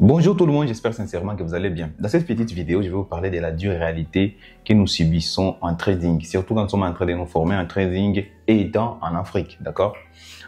Bonjour tout le monde, j'espère sincèrement que vous allez bien. Dans cette petite vidéo, je vais vous parler de la dure réalité que nous subissons en trading, surtout quand nous sommes en train de nous former en trading et étant en Afrique, d'accord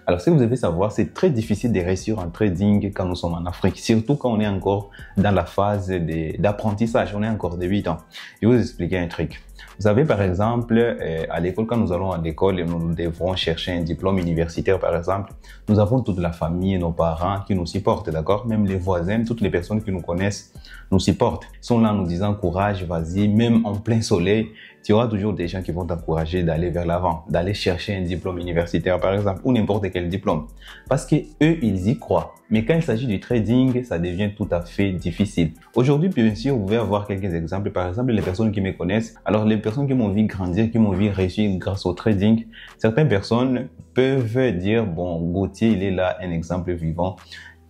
Alors, ce que vous devez savoir, c'est très difficile de réussir en trading quand nous sommes en Afrique, surtout quand on est encore dans la phase d'apprentissage, on est encore de 8 ans. Je vais vous expliquer un truc. Vous savez, par exemple, euh, à l'école, quand nous allons à l'école et nous devons chercher un diplôme universitaire, par exemple, nous avons toute la famille, nos parents qui nous supportent, d'accord Même les voisins, toutes les personnes qui nous connaissent nous supportent. Ils sont là en nous disant courage, vas-y, même en plein soleil, tu auras toujours des gens qui vont t'encourager d'aller vers l'avant, d'aller chercher un diplôme universitaire, par exemple, ou n'importe quel diplôme. Parce que eux, ils y croient. Mais quand il s'agit du trading, ça devient tout à fait difficile. Aujourd'hui, bien sûr, vous pouvez avoir quelques exemples. Par exemple, les personnes qui me connaissent, alors les personnes qui m'ont vu grandir, qui m'ont vu réussir grâce au trading, certaines personnes peuvent dire, bon, Gauthier, il est là un exemple vivant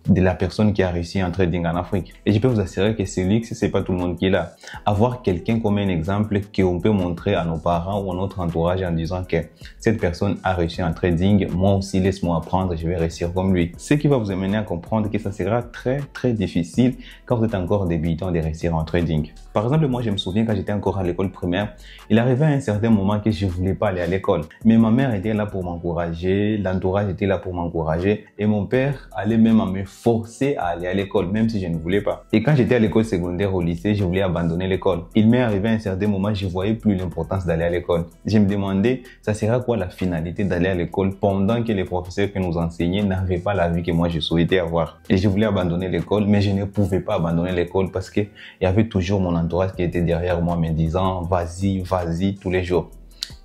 de la personne qui a réussi en trading en Afrique. Et je peux vous assurer que c'est ce c'est pas tout le monde qui est là. Avoir quelqu'un comme un exemple qu'on peut montrer à nos parents ou à notre entourage en disant que cette personne a réussi en trading, moi aussi laisse-moi apprendre, je vais réussir comme lui. Ce qui va vous amener à comprendre que ça sera très très difficile quand vous êtes encore débutant de réussir en trading. Par exemple, moi je me souviens quand j'étais encore à l'école primaire, il arrivait à un certain moment que je voulais pas aller à l'école. Mais ma mère était là pour m'encourager, l'entourage était là pour m'encourager et mon père allait même à me forcé à aller à l'école, même si je ne voulais pas. Et quand j'étais à l'école secondaire au lycée, je voulais abandonner l'école. Il m'est arrivé à un certain moment, je voyais plus l'importance d'aller à l'école. Je me demandais, ça sera quoi la finalité d'aller à l'école pendant que les professeurs qui nous enseignaient n'avaient pas la vie que moi je souhaitais avoir. Et je voulais abandonner l'école, mais je ne pouvais pas abandonner l'école parce que il y avait toujours mon entourage qui était derrière moi me disant, vas-y, vas-y, tous les jours.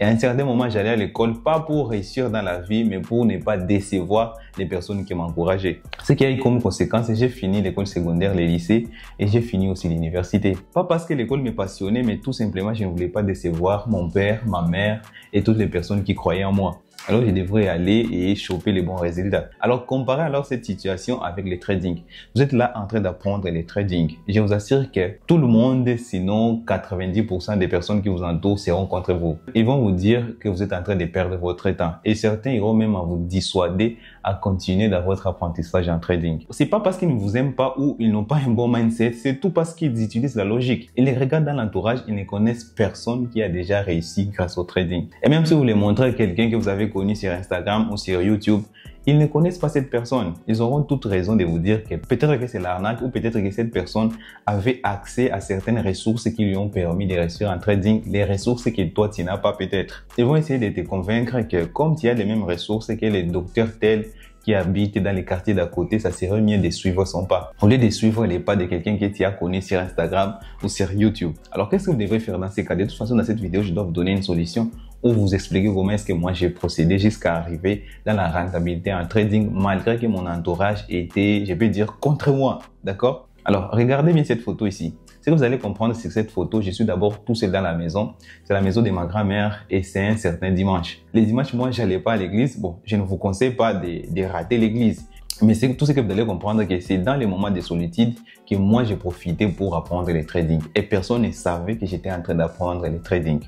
Et à un certain moment, j'allais à l'école, pas pour réussir dans la vie, mais pour ne pas décevoir les personnes qui m'encourageaient. Ce qui a eu comme conséquence, j'ai fini l'école secondaire, les lycées, et j'ai fini aussi l'université. Pas parce que l'école me passionnait, mais tout simplement, je ne voulais pas décevoir mon père, ma mère et toutes les personnes qui croyaient en moi alors je devrais aller et choper les bons résultats. Alors comparez alors cette situation avec les trading. Vous êtes là en train d'apprendre les trading. Je vous assure que tout le monde, sinon 90% des personnes qui vous entourent seront contre vous. Ils vont vous dire que vous êtes en train de perdre votre temps et certains iront même à vous dissuader à continuer dans votre apprentissage en trading. C'est pas parce qu'ils ne vous aiment pas ou ils n'ont pas un bon mindset, c'est tout parce qu'ils utilisent la logique. Ils les regardent dans l'entourage, ils ne connaissent personne qui a déjà réussi grâce au trading. Et même si vous les montrez à quelqu'un que vous avez sur Instagram ou sur YouTube, ils ne connaissent pas cette personne. Ils auront toute raison de vous dire que peut-être que c'est l'arnaque ou peut-être que cette personne avait accès à certaines ressources qui lui ont permis de réussir en trading, les ressources que toi tu n'as pas peut-être. Ils vont essayer de te convaincre que comme tu as les mêmes ressources que les docteurs tels qui habitent dans les quartiers d'à côté, ça serait mieux de suivre son pas. Au lieu de suivre les pas de quelqu'un que tu as connu sur Instagram ou sur YouTube. Alors, qu'est-ce que vous devriez faire dans ces cas De toute façon, dans cette vidéo, je dois vous donner une solution vous expliquer comment est-ce que moi j'ai procédé jusqu'à arriver dans la rentabilité en trading malgré que mon entourage était, je peux dire, contre moi. D'accord Alors, regardez bien cette photo ici. Ce que vous allez comprendre, c'est que cette photo, je suis d'abord tout seul dans la maison. C'est la maison de ma grand-mère et c'est un certain dimanche. Les dimanches, moi, j'allais pas à l'église. Bon, je ne vous conseille pas de, de rater l'église. Mais c'est tout ce que vous allez comprendre que c'est dans les moments de solitude que moi j'ai profité pour apprendre le trading. Et personne ne savait que j'étais en train d'apprendre le trading.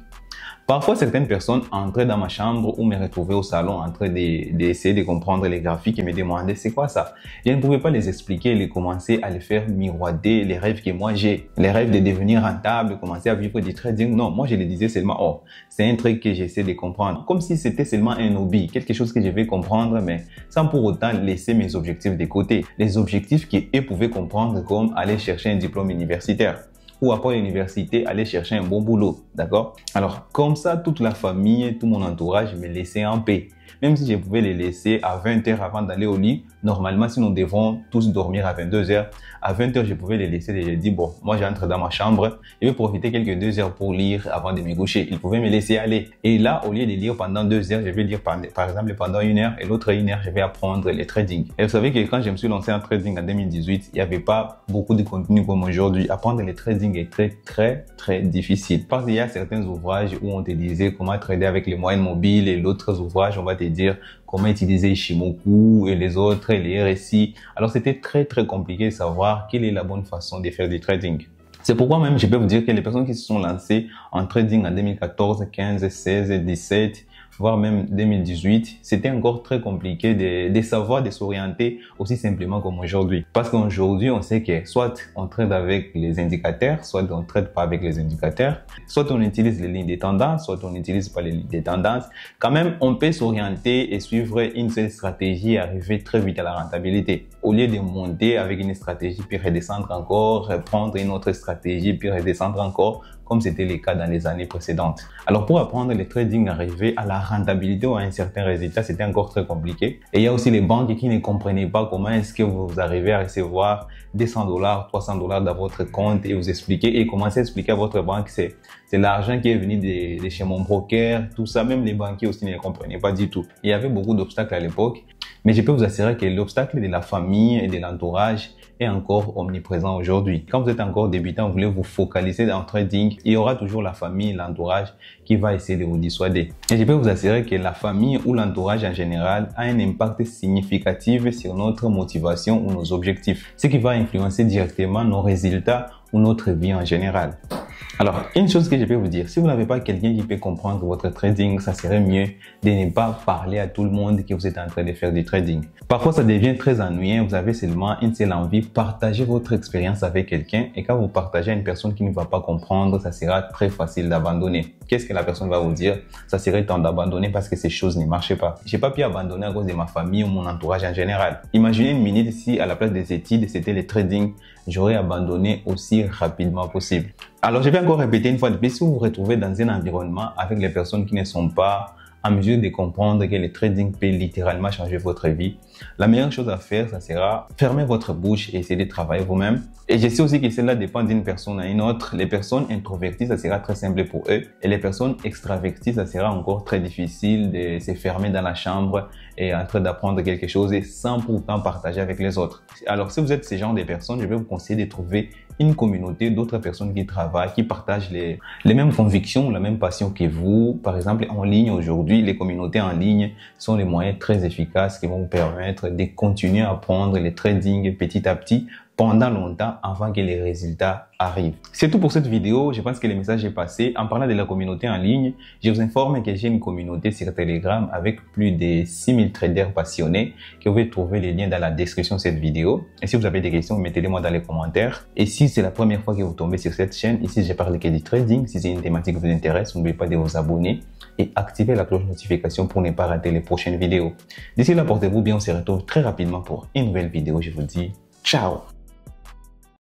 Parfois, certaines personnes entraient dans ma chambre ou me retrouvaient au salon en train d'essayer de, comprendre les graphiques et me demandaient c'est quoi ça. Je ne pouvais pas les expliquer, les commencer à les faire miroiter les rêves que moi j'ai, les rêves de devenir rentable, commencer à vivre du trading. Non, moi je les disais seulement oh, c'est un truc que j'essaie de comprendre, comme si c'était seulement un hobby, quelque chose que je vais comprendre, mais sans pour autant laisser mes objectifs de côté, les objectifs qu'ils pouvaient comprendre comme aller chercher un diplôme universitaire ou après l'université, aller chercher un bon boulot. D'accord Alors, comme ça, toute la famille, tout mon entourage me laissait en paix. Même si je pouvais les laisser à 20h avant d'aller au lit, normalement, si nous devons tous dormir à 22h, à 20h, je pouvais les laisser et je dis bon, moi, j'entre dans ma chambre, je vais profiter quelques deux heures pour lire avant de me coucher. Ils pouvaient me laisser aller. Et là, au lieu de lire pendant deux heures, je vais lire par, par exemple pendant une heure et l'autre une heure, je vais apprendre les trading. Et vous savez que quand je me suis lancé en trading en 2018, il n'y avait pas beaucoup de contenu comme aujourd'hui. Apprendre les trading est très, très, très difficile. Parce qu'il y a certains ouvrages où on te disait comment trader avec les moyens mobiles et l'autre ouvrage, on va te dire comment utiliser Shimoku et les autres, les RSI. Alors c'était très très compliqué de savoir quelle est la bonne façon de faire du trading. C'est pourquoi même je peux vous dire que les personnes qui se sont lancées en trading en 2014, 15, 16, 17, voire même 2018, c'était encore très compliqué de, de savoir, de s'orienter aussi simplement comme aujourd'hui. Parce qu'aujourd'hui, on sait que soit on traite avec les indicateurs, soit on traite pas avec les indicateurs, soit on utilise les lignes des tendances, soit on n'utilise pas les lignes des tendances. Quand même, on peut s'orienter et suivre une seule stratégie et arriver très vite à la rentabilité. Au lieu de monter avec une stratégie puis redescendre encore, prendre une autre stratégie puis redescendre encore, comme c'était le cas dans les années précédentes. Alors pour apprendre le trading arriver à la rentabilité ou à un certain résultat, c'était encore très compliqué. Et il y a aussi les banques qui ne comprenaient pas comment est-ce que vous arrivez à recevoir 200 dollars, 300 dollars dans votre compte et vous expliquer et commencer à expliquer à votre banque c'est c'est l'argent qui est venu des de chez mon broker, tout ça. Même les banquiers aussi ne comprenaient pas du tout. Il y avait beaucoup d'obstacles à l'époque, mais je peux vous assurer que l'obstacle de la famille et de l'entourage est encore omniprésent aujourd'hui. Quand vous êtes encore débutant, vous voulez vous focaliser dans le trading, il y aura toujours la famille, l'entourage qui va essayer de vous dissuader. Et je peux vous assurer que la famille ou l'entourage en général a un impact significatif sur notre motivation ou nos objectifs, ce qui va influencer directement nos résultats ou notre vie en général. Alors, une chose que je peux vous dire, si vous n'avez pas quelqu'un qui peut comprendre votre trading, ça serait mieux de ne pas parler à tout le monde que vous êtes en train de faire du trading. Parfois, ça devient très ennuyant, vous avez seulement une seule envie, partager votre expérience avec quelqu'un et quand vous partagez à une personne qui ne va pas comprendre, ça sera très facile d'abandonner. Qu'est-ce que la personne va vous dire Ça serait temps d'abandonner parce que ces choses ne marchaient pas. J'ai pas pu abandonner à cause de ma famille ou mon entourage en général. Imaginez une minute si à la place des études, c'était le trading j'aurais abandonné aussi rapidement possible. Alors, je vais encore répéter une fois de plus, si vous vous retrouvez dans un environnement avec les personnes qui ne sont pas à mesure de comprendre que le trading peut littéralement changer votre vie, la meilleure chose à faire, ça sera fermer votre bouche et essayer de travailler vous-même. Et je sais aussi que cela dépend d'une personne à une autre. Les personnes introverties, ça sera très simple pour eux. Et les personnes extraverties, ça sera encore très difficile de se fermer dans la chambre et en train d'apprendre quelque chose et sans pourtant partager avec les autres. Alors, si vous êtes ce genre de personnes, je vais vous conseiller de trouver une communauté d'autres personnes qui travaillent, qui partagent les, les mêmes convictions, la même passion que vous. Par exemple, en ligne aujourd'hui, les communautés en ligne sont des moyens très efficaces qui vont vous permettre de continuer à prendre les trading petit à petit pendant longtemps avant que les résultats arrivent. C'est tout pour cette vidéo. Je pense que le message est passé. En parlant de la communauté en ligne, je vous informe que j'ai une communauté sur Telegram avec plus de 6000 traders passionnés que vous pouvez trouver les liens dans la description de cette vidéo. Et si vous avez des questions, mettez-les moi dans les commentaires. Et si c'est la première fois que vous tombez sur cette chaîne, ici je parle que du trading. Si c'est une thématique qui vous intéresse, n'oubliez pas de vous abonner et activer la cloche de notification pour ne pas rater les prochaines vidéos. D'ici là, portez-vous bien. On se retrouve très rapidement pour une nouvelle vidéo. Je vous dis ciao